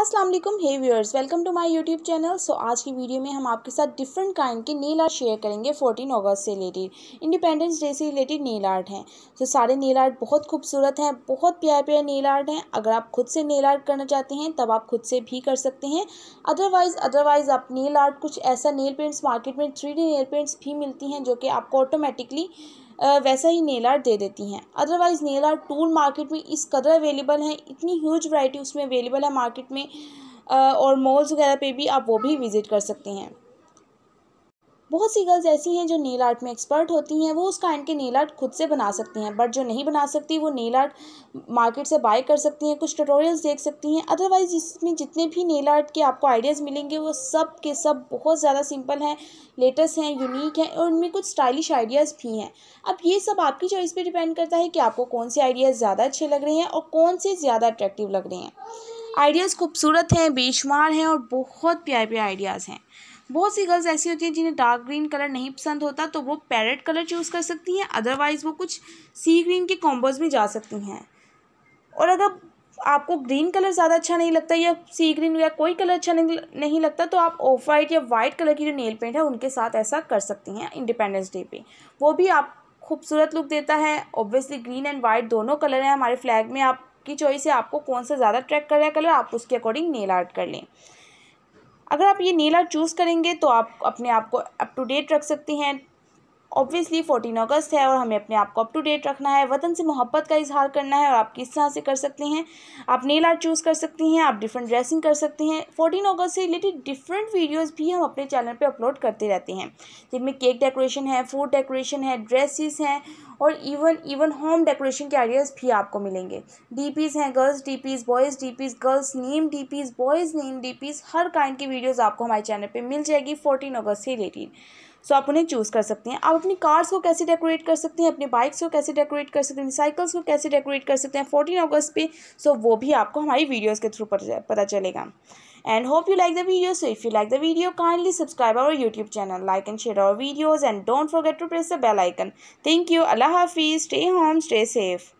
Aslam hey viewers welcome to my YouTube channel so आज की video में हम आपके साथ डिफरेंट काइंड के नेल आर्ट शेयर करेंगे 14 अगस्त से रिलेटेड इंडिपेंडेंस डे से रिलेटेड नेल आर्ट हैं सो so, सारे नेल आर्ट बहुत खूबसूरत हैं बहुत प्यारे प्यारे नेल आर्ट हैं अगर आप खुद से नेल आर्ट करना चाहते हैं तब आप खुद से भी कर सकते हैं अदरवाइज़ अदरवाइज़ आप नेल आर्ट कुछ ऐसा नेल पेंट्स मार्केट में थ्री नेल पेंट्स भी मिलती हैं जो कि आपको ऑटोमेटिकली वैसा ही नेल आर्ट दे देती हैं otherwise nail art tool market में इस कदर अवेलेबल है इतनी ह्यूज वैरायटी उसमें अवेलेबल है मार्केट में और मॉल्स वगैरह पे भी आप वो भी विज़िट कर सकते हैं बहुत सी गर्ल्स ऐसी हैं जो नेल आर्ट में एक्सपर्ट होती हैं वो उस काइंड के नेल आर्ट खुद से बना सकती हैं बट जो नहीं बना सकती वो नेल आर्ट मार्केट से बाय कर सकती हैं कुछ ट्यूटोरियल्स देख सकती हैं अदरवाइज इसमें जितने भी नेल आर्ट के आपको आइडियाज़ मिलेंगे वो सब के सब बहुत ज़्यादा सिंपल हैं लेटेस्ट हैं यूनिक हैं और उनमें कुछ स्टाइलिश आइडियाज़ भी हैं अब ये सब आपकी चॉइस पर डिपेंड करता है कि आपको कौन से आइडियाज़ ज़्यादा अच्छे लग रहे हैं और कौन से ज़्यादा अट्रैक्टिव लग रहे हैं आइडियाज़ खूबसूरत हैं बेशुमार हैं और बहुत प्यारे प्यारे आइडियाज़ हैं बहुत सी गर्ल्स ऐसी होती हैं जिन्हें डार्क ग्रीन कलर नहीं पसंद होता तो वो पैरेट कलर चूज़ कर सकती हैं अदरवाइज़ वो कुछ सी ग्रीन के कॉम्बोज में जा सकती हैं और अगर आपको ग्रीन कलर ज़्यादा अच्छा नहीं लगता या सी ग्रीन या कोई कलर अच्छा नहीं लगता तो आप ऑफ वाइट या वाइट कलर की जो नेल पेंट है उनके साथ ऐसा कर सकती हैं इंडिपेंडेंस डे पे वो भी आप खूबसूरत लुक देता है ऑब्वियसली ग्रीन एंड वाइट दोनों कलर हैं हमारे फ्लैग में आपकी चॉइस है आपको कौन सा ज़्यादा ट्रैक कर रहा है कलर आप उसके अकॉर्डिंग नेल आर्ट कर लें अगर आप ये नीला चूज़ करेंगे तो आप अपने आप को अप टू डेट रख सकती हैं ऑब्वियसली 14 अगस्त है और हमें अपने आप को अप टू डेट रखना है वतन से मोहब्बत का इजहार करना है और आप किस तरह से कर सकते हैं आप नेल आर्ट चूज़ कर सकती हैं आप डिफरेंट ड्रेसिंग कर सकते हैं 14 अगस्त से रिलेटेड डिफरेंट वीडियोस भी हम अपने चैनल पे अपलोड करते रहते हैं जिनमें केक डेकोरेशन है फूड डेकोरेशन है ड्रेसिस हैं और इवन इवन होम डेकोरेशन के आइडियाज़ भी आपको मिलेंगे डी हैं girls Ps boys Ps girls name Ps boys name Ps हर काइंड की वीडियोज़ आपको हमारे चैनल पर मिल जाएगी फोर्टीन अगस्त से रिलेटेड सो आप उन्हें चूज़ कर सकते हैं आप अपनी कार्स को कैसे डेकोरेट कर सकते हैं अपनी बाइक्स को कैसे डेकोरेट कर सकते हैं साइकिल्स को कैसे डेकोरेट कर सकते हैं फोर्टीन अगस्त पे सो वो भी आपको हमारी वीडियोज़ के थ्रू पता चलेगा and hope you like the video so if you like the video kindly subscribe our YouTube channel like and share our videos and don't forget to press the bell icon thank you Allah हाफिज़ stay home stay safe